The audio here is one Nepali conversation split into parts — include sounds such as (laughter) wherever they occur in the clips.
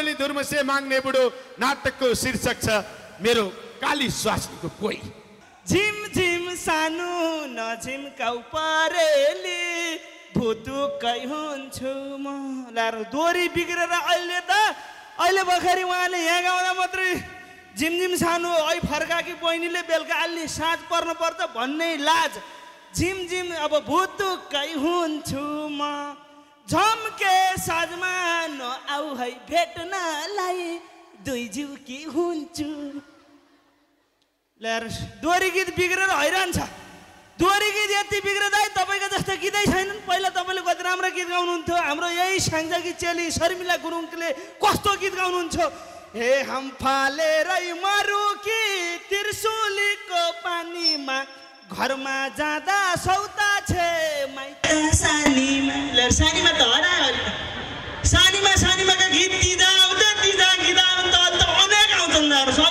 मौरली धुर्मसे माग्ने बुढो नाटकको शीर्षक छ मेरो काली स्वास्नीको कोही झिम झिम सानो नझिम्काउ परेली भुतुकै हुन्छु म ला दोरी बिग्रेर अहिले त अहिले भर्खरै उहाँले यहाँ गाउँदा मात्रै झिमझिम सानो ऐ फर्काकी बहिनीले बेलुका अलि साँझ पर्नुपर्छ भन्ने लाज झिमझिम अब भुतुकै हुन्छु म झम्के साझमा आऊ है भेट्नलाई दुई जिउ कि हुन्छु ल्याएर दोहोरी गीत बिग्रेर हैरान छ दोहोरी गीत यति बिग्रेँदै तपाईँको जस्तो गीतै छैनन् पहिला तपाईँले कति राम्रो गीत गाउनुहुन्थ्यो हाम्रो यही साङ्जाकी चेली शर्मिला गुरुङले कस्तो गीत गाउनुहुन्छ हे हम रै मरु कि त्रिशुलीको पानीमा घरमा जाँदा सौता छे सानीमा सानीमा त हरायो सानीमा सानीमाका गीत दिँदा उता दिँदा गीत अन्त अनेक आउँछन् उनीहरू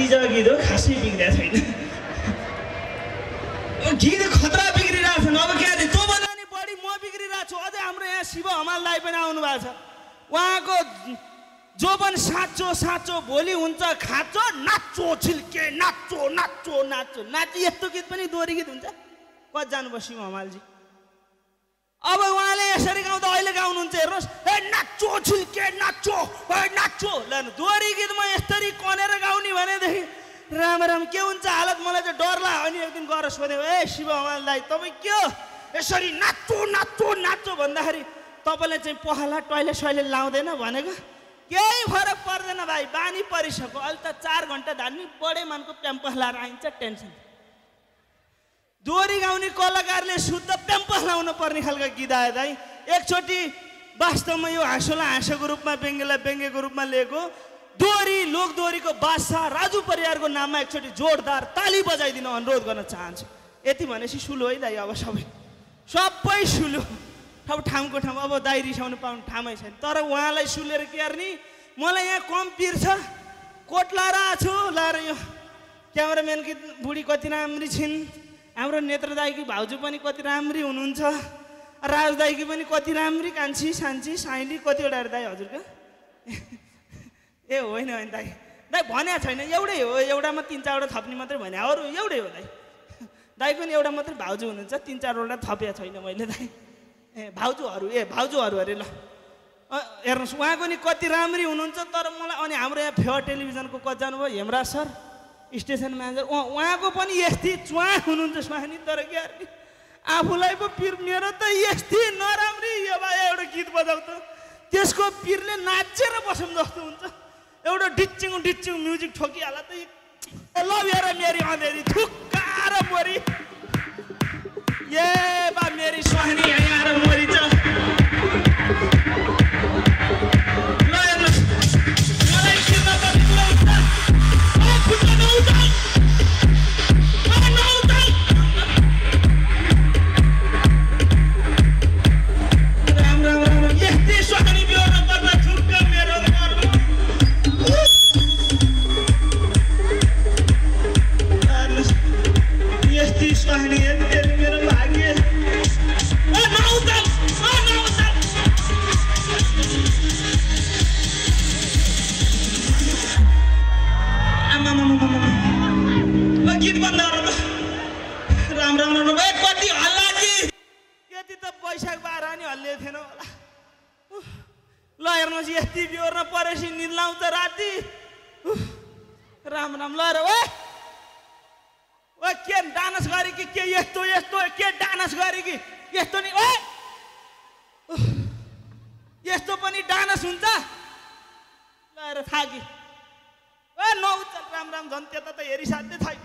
तिज गीत हो खासै बिग्रिया छैन गीत खतरा बिग्रिरहेको छन् अब क्या तँभन्दा नि बढी म बिग्रिरहेको छु अझै हाम्रो यहाँ शिव हमाल दाई पनि आउनु भएको छ उहाँको जो पनि साँचो साँचो भोलि हुन्छ खाँचो नाच्चो छिल्के नाच्चो नाच्चो नाच्चो नाची यस्तो गीत पनि दोहोरी गीत हुन्छ कति जानुभयो शिव हमालजी अब उहाँले यसरी गाउँदा अहिले गाउनुहुन्छ हेर्नुहोस् ए नाचो छिल्के नाचो ए नाचो ल गीतमा यसरी कनेर गाउने भनेदेखि राम राम के हुन्छ हालत मलाई चाहिँ डर लाग्यो अनि एक दिन गएर सोध्यो ए शिव दाई तपाईँ के हो यसरी नाचो नाचो नाचो भन्दाखेरि तपाईँले चाहिँ पहला टोइलेट सोइलेट लाउँदैन भनेको केही फरक पर्दैन भाइ बानी परिसक्यो अहिले त चार घन्टा धान्ने बढे मानको प्याम्पस लाएर आइन्छ टेन्सन दोहोरी गाउने कलाकारले शुद्ध प्याम्पस लाउनु पर्ने खालको गीत आयो दाई एकचोटि वास्तवमा यो हाँसोलाई हाँसोको रूपमा व्यङ्गेलाई व्यङ्गेको रूपमा लिएको दोहोरी लोकदोहोरीको बादशाह राजु परिवारको नाममा एकचोटि जोरदार ताली बजाइदिन अनुरोध गर्न चाहन्छु यति भनेपछि सुलो है दाई अब सबै सबै सुलो अब ठाउँको ठाउँ अब दाइ रिसाउनु पाउनु ठाउँमै छैन तर उहाँलाई सुलेर के गर्ने मलाई यहाँ कम छ कोट लाएर आएको छु लाएर यो क्यामराम्यानकी बुढी कति राम्री छिन् हाम्रो नेत्रदायकी भाउजू पनि कति राम्री हुनुहुन्छ राजदायकी पनि कति राम्री कान्छी सान्छी साइली कतिवटा दाई हजुरको (laughs) ए होइन होइन दाई दाई भन्या छैन एउटै हो एउटामा तिन चारवटा थप्ने मात्रै भने अरू एउटै हो दाई (laughs) दाई पनि एउटा मात्रै भाउजू हुनुहुन्छ तिन चारवटा थपिया छैन मैले दाई ए भाउजूहरू ए भाउजूहरू अरे ल हेर्नुहोस् उहाँको नि कति राम्री हुनुहुन्छ तर मलाई अनि हाम्रो यहाँ फेवा टेलिभिजनको कति जानुभयो हेमराज सर स्टेसन म्यानेजर उहाँको पनि यस्तै चुवा हुनुहुन्छ स्वानी तर के अरे आफूलाई पो पिर मेरो त यस्तै नराम्री यो भाइ एउटा गीत त त्यसको पिरले नाचेर बसौँ जस्तो हुन्छ एउटा डिचिङ डिचिङ म्युजिक ठोकिहाल्ला त लभ्याएर मेरी अँधेरी र परी ए बा मेरी सुहानी त राति राम राम ल र ओ के डान्स गरे कि के यस्तो यस्तो के डान्स गरे कि यस्तो नि ओ यस्तो पनि डान्स हुन्छ ल र थाकी ओ चल राम राम झन् त्यता त हेरिसाध्य छैन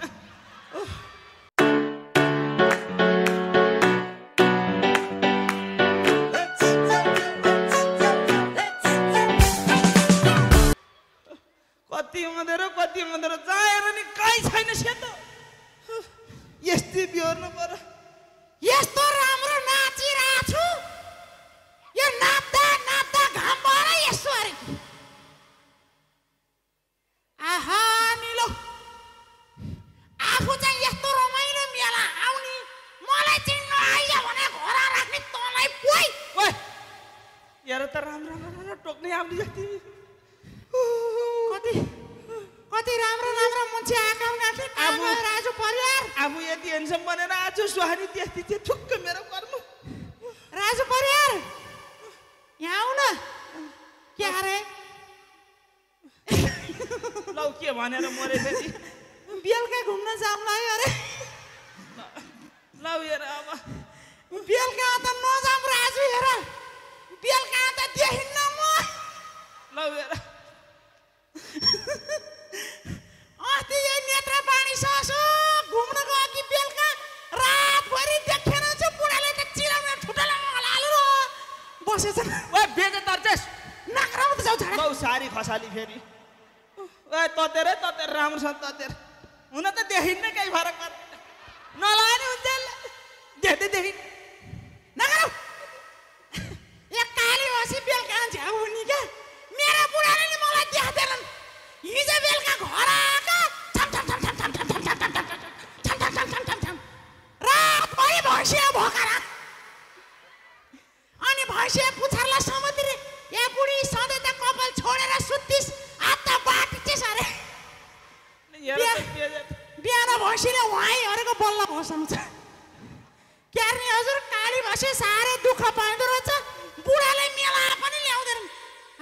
जाएर नि काहीँ छैन सेतो यस्तै बिहोर्नु पर्यो भनेर मरेको नि बेलुका घुम्न जाउँ है अरे ल हेर अब बेलुका त नजाउँ राजु हेर बेलुका त देखिन्न म ल हेर अस्ति यही नेत्र पानी ससो घुम्नको अघि बेलुका रातभरि देखेन चाहिँ बुढाले त चिराउने ठुटाला हालु बसेछ बेजे तर्जेस नकराउ त जाउ सारी खसाली फेरि ततेरै ततेर राम्रोसँग ततेर हुन त देखिन्न केही फरक पर्दैन नलाए हुन्छ देख्दै देखिन् नि मलाई अनि भैँसिया पुछारलाई समातेर ए बुढी सधैँ त कपाल छोडेर सुत्तिस् बिहान भैँसीले उहाँ हरेको बल्ल भसाउँछ क्यार्नी हजुर काली भैँसी साह्रै दुःख पाउँदो रहेछ बुढाले मेला पनि ल्याउँदैन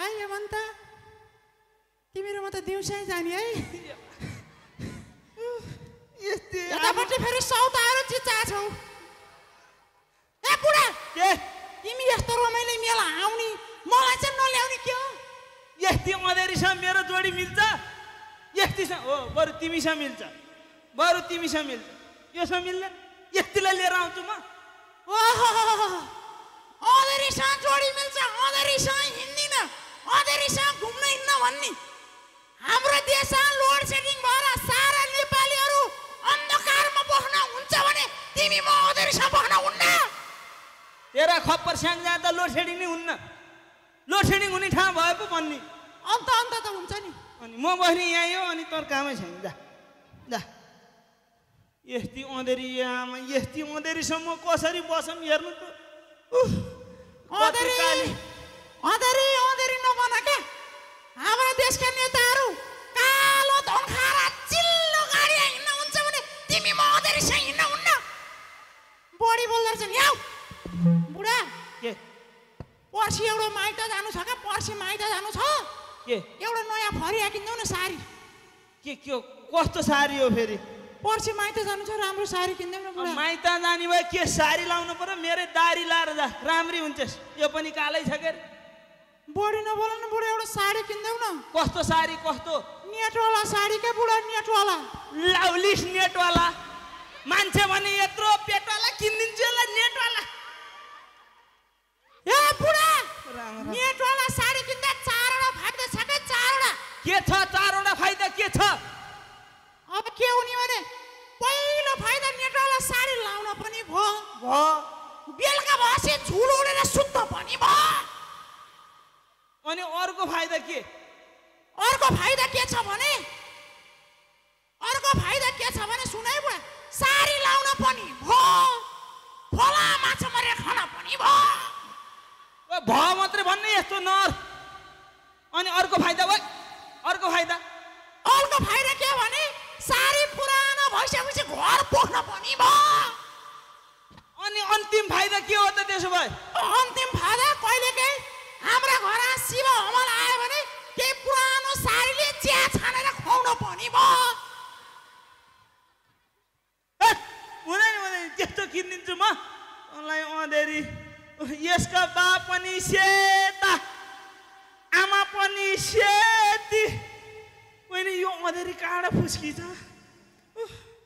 है हेमन्त त म त दिउँसै जाने है यतापट्टि फेरि सौताहरू चिचा छौ ए बुढा के तिमी यस्तो रमाइलो मेला आउने मलाई चाहिँ नल्याउने के हो यति अँधेरीसँग मेरो जोडी मिल्छ यस्तीसँग हो बरु तिमीसँग मिल्छ बरु तिमीसँग मिल्छ योसँग मिल्दैन यस्तीलाई लिएर आउँछु म अधेरीसँग जोडी मिल्छ अधेरीसँग हिँड्दिन अधेरीसँग घुम्न हिँड्न भन्ने हाम्रो देशमा लोड सेडिङ भएर सारा नेपालीहरू अन्धकारमा बस्न हुन्छ भने तिमी म अधेरीसँग बस्न हुन्न तेरा खप्पर स्याङ जाँदा लोड सेडिङ नै हुन्न लोड सेडिङ हुने ठाउँ भए पो भन्ने अन्त अन्त त हुन्छ नि अनि म बहिनी यहाँ यो अनि तर्कामै कामै छैन जा जा यस्तो अँधेरी आमा यस्तो अँधेरीसम्म कसरी बसौँ हेर्नु त अँधेरी अँधेरी नबना क्या हाम्रो देशका नेताहरू के एउटा नयाँ फरिया किन्दौ न साडी के के कस्तो साडी हो फेरि पर्सि माइत जानु छ राम्रो साडी किन्दैन माइत जाने भयो के साडी लाउनु पर्यो मेरै दारी लाएर जा राम्री हुन्छ यो पनि कालै छ के बुढी नबोल न बुढी एउटा साडी किन्दौ न कस्तो साडी कस्तो नेटवाला साडी के बुढा नेटवाला लाउलिस नेटवाला मान्छे भने यत्रो पेटवाला किनिदिन्छु यसलाई नेटवाला ए बुढा चारवटा फाइदा के छ अब के हुने भने पहिलो फाइदा नेटवाला साडी लाउन पनि भयो भयो बेलुका भएपछि झुल उडेर सुत्न पनि भयो अनि अर्को फाइदा के अर्को फाइदा के छ भने अर्को फाइदा के छ भने सुनाइ बुढा साडी लाउन पनि भयो खोला माछा मारेर खान पनि भयो भयो मात्रै भन्ने यस्तो नर अनि अर्को फाइदा भयो आउनको फाइदा आउनको फाइदा के भने सारी पुरानो भइसकेपछि घर पोख्न पनि भयो अनि अन्तिम फाइदा के हो त त्यसो भए अन्तिम फाइदा कहिलेकाहीँ हाम्रो घरमा शिव हमल आयो भने त्यही पुरानो सारीले चिया छानेर खुवाउन पनि भयो हुँदैन हुँदैन त्यस्तो किनिदिन्छु म उनलाई अँधेरी यसको बा पनि सेता आमा पनि सेती मधेरी काँडा फुस्किन्छ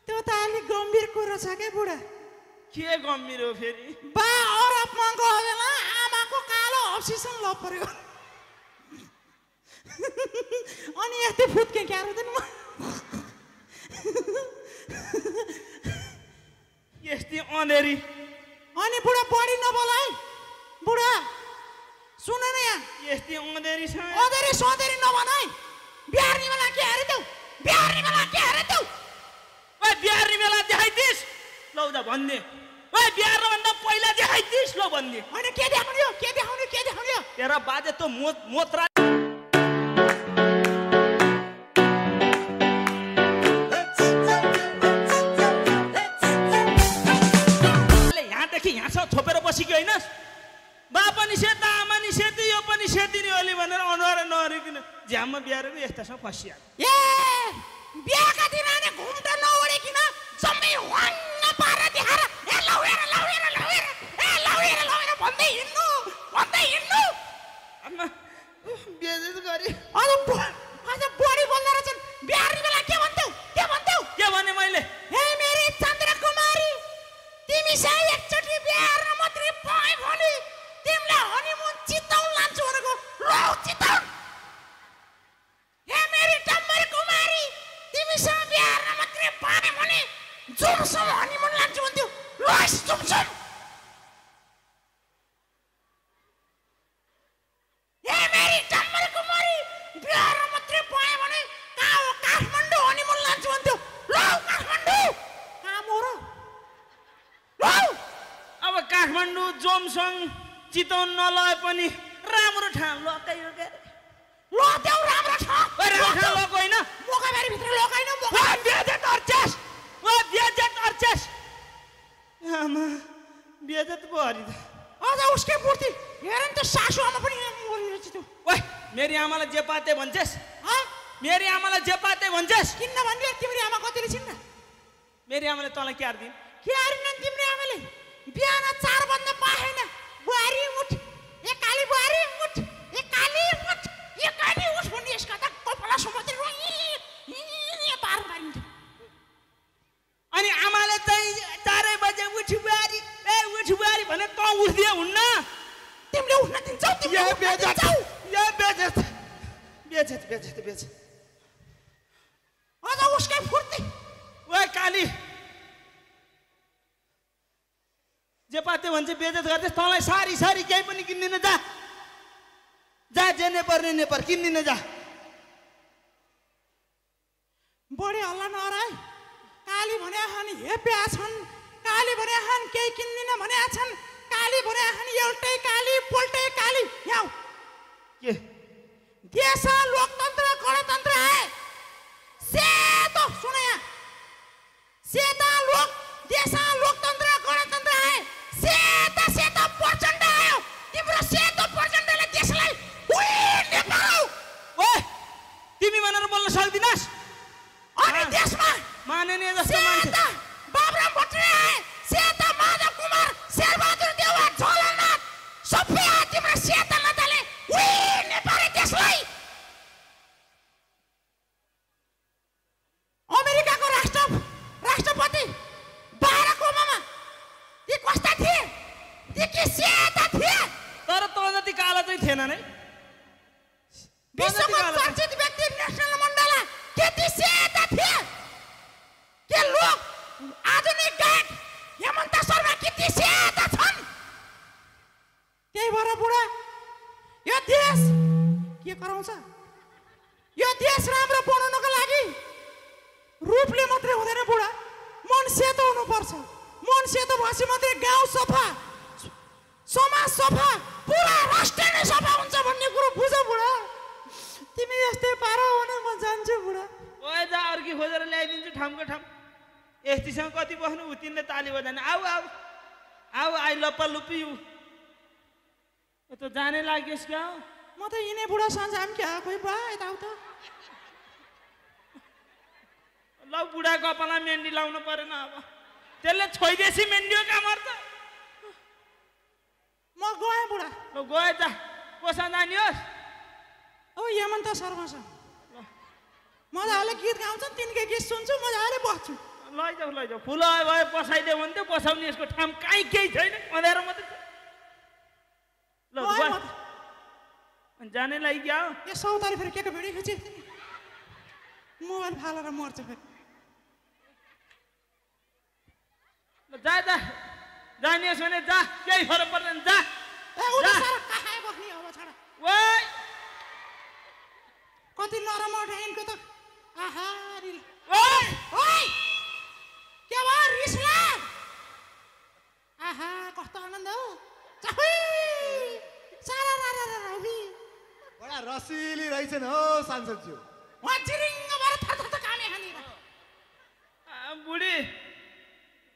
त्यो त अलिक गम्भीर कुरो छ क्या बुढा के गम्भीर हो फेरि बा अरबमा गयो आमाको कालो अप्सिसन ल पर्यो अनि यति फुत्के क्या रोँदैन म यस्तै अँधेरी अनि बुढा बढी नबोलाइ बुढा सुन न यहाँ यस्तै अँधेरी छ अँधेरी सधेरी नभनाइ बिहार्ने बेला के हेरे देऊ बिहार्ने बेला के हेरे देऊ ओइ बिहार्ने बेला देखाइदिस लौ जा भन्ने ओइ पहिला लौ के के के तेरा बाजे त मोत्रा ये ए बिहाका दिन आने घुम्दा नओढिकन जम्मै वाङ्ग पार देखाएर ए लौएर लौएर लौएर ए लौएर लौएर भन्दै हिँड्नु भन्दै हिँड्नु गरे अनि लमसङ चितवन नलय पनि राम्रो ठाउँ लकाइ त्यो राम्रो मेरी आमालाई जे पाते भन्छेस् मेरी आमालाई जे पाते भन्छेस् किन भन्दै तिम्रो आमा कतिले छिन् मेरी आमाले तँलाई क्यार दिन क्यार भन्छ बेजत गर्दै तँलाई सारी सारी केही पनि किनिदिन जा जा जे पर्ने नेपर किनिदिन जा बढी हल्ला नराई काली भने हे हेप्या छन् काली भने आहान केही किन्दिन भने छन् काली भने आहान एउटै काली पोल्टै काली याउ के देश लोकतन्त्र गणतन्त्र आए सेतो सुन यहाँ सेतो dinas. Oni oh, dias mah. Mana nih das teman? Siapa? कति सेता छन् त्यही भएर बुढा यो देश के कराउँछ यो देश राम्रो बनाउनको लागि रूपले मात्रै हुँदैन बुढा मन सेतो हुनुपर्छ मन सेतो भएपछि मात्रै गाउँ सफा समाज सफा पुरा राष्ट्र नै सफा हुन्छ भन्ने कुरो बुझ बुढा तिमी यस्तै पार भने म जान्छु बुढा ओए जा अर्की खोजेर ल्याइदिन्छु ठाउँको ठाउँ यस्तीसँग कति बस्नु तिनले ताली बजाएन आऊ आऊ आऊ आई लप्पा लुपी यो त जाने लाग्यो क्या म त यिनै बुढा सन्जाम क्या खोइ बा यताउ त ल बुढा गपलाई मेन्डी लाउनु परेन अब त्यसले छोइदेसी मेन्डी हो क्या मर्छ म गएँ बुढा ल गएँ त कोसँग जाने होस् ओ यमन त शर्मासँग मजाले गीत गाउँछ तिनकै गीत सुन्छु मजाले बस्छु लैजाऊ लैजाऊ फुल भयो पसाइदियो भने त्यो पसाउने यसको ठाम काहीँ केही छैन अँध्यारो मात्रै ल जाने लागि क्या हो यो सौतारी फेरि के को भिडियो खिचे मोबाइल फालेर मर्छ फेरि ल जा जा जाने भने जा केही फरक पर्दैन जा कति नरम उठाइनको त आहा क्या भयो रिसला आहा कस्तो आनन्द हो बडा रसिली रहेछन् हो सांसदज्यू चिरिङ्ग भएर थरथर कामे हानेर बुढी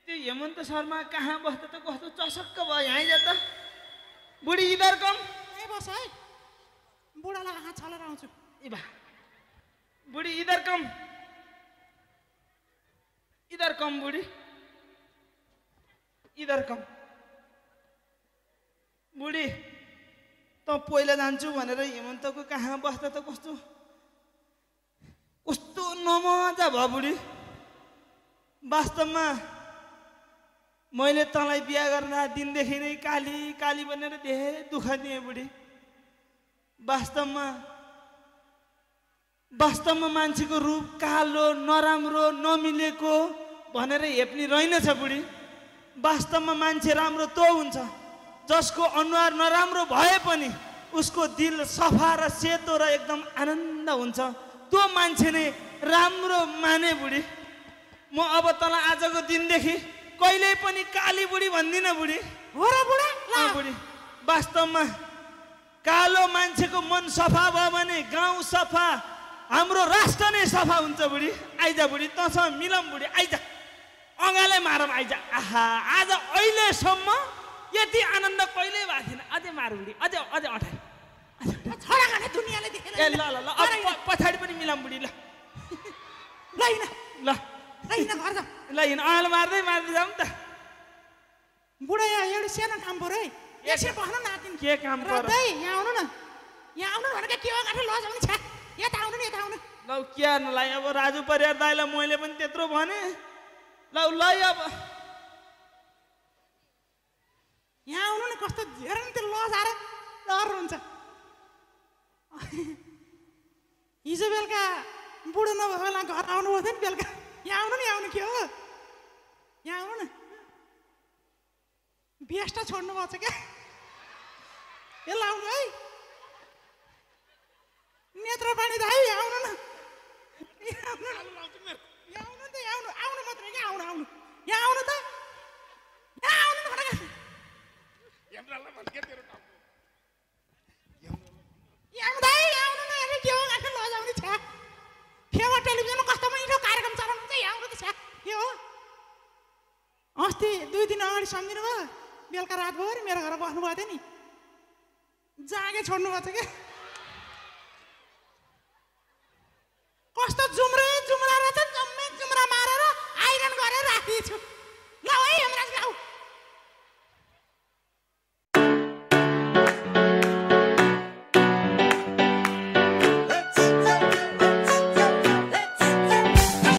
त्यो शर्मा कहाँ बस्दा त कस्तो चसक्क भयो यहाँ जा बुढी इधर कम ए बस है बुढालाई छलेर आउँछु ए बा बुढी इधर कम इधर कम बुढी इधर कम बुढी त पहिला जान्छु भनेर हेमन्तको कहाँ बस्दा त कस्तो कस्तो नमजा भयो बुढी वास्तवमा मैले तँलाई बिहा गर्न दिनदेखि नै काली काली भनेर धेरै दुःख दिएँ बुढी वास्तवमा वास्तवमा मान्छेको रूप कालो नराम्रो नमिलेको भनेर हेप्ने रहेनछ बुढी वास्तवमा मान्छे राम्रो त्यो हुन्छ जसको अनुहार नराम्रो भए पनि उसको दिल सफा र सेतो र एकदम आनन्द हुन्छ त्यो मान्छे नै राम्रो माने बुढी म अब तँलाई आजको दिनदेखि कहिल्यै पनि काली बुढी भन्दिनँ बुढी हो र बुढा बुढी वास्तवमा कालो मान्छेको मन सफा भयो भने गाउँ सफा हाम्रो राष्ट्र नै सफा हुन्छ बुढी आइजा बुढी तँसँग मिलम बुढी आइजा अँगालै मारम आइज आहा आज अहिलेसम्म यति आनन्द कहिल्यै भएको थिएन अझै मारुडी अझै अझै अठाए ए ल ल ल पछाडि पनि मिलाम बुढी ल (laughs) ल ल हिँड अँगाल मार्दै मार्दै जाउँ त बुढा यहाँ एउटा सानो काम पऱ्यो है एकछिन बस्न के काम पऱ्यो यहाँ आउनु न यहाँ आउनु भनेको के हो गाठो लज छ यता आउनु नि यता आउनु ल के हार्नु अब राजु परिवार दाइलाई मैले पनि त्यत्रो भने ल उसलाई अब यहाँ आउनु न कस्तो हेर नि त्यो लज आएर डर हुन्छ हिजो बेलुका बुढो नभएको घर आउनुभएको थियो नि बेलुका यहाँ आउनु नि आउनु के हो यहाँ आउनु न बेस्ट छोड्नु भएको छ क्या ए आउनु है नेत्र पानी दाइ आउनु न आउनु न आउनु त आउनु आउनु मात्रै क्या आउनु आउनु यहाँ आउनु त यहाँ आउनु अस्ति दुई दिन अगाडि सम्झिनु भयो बेलुका रात भयो नि मेरो घर बस्नुभएको थियो नि जागे छोड्नु भएको छ क्या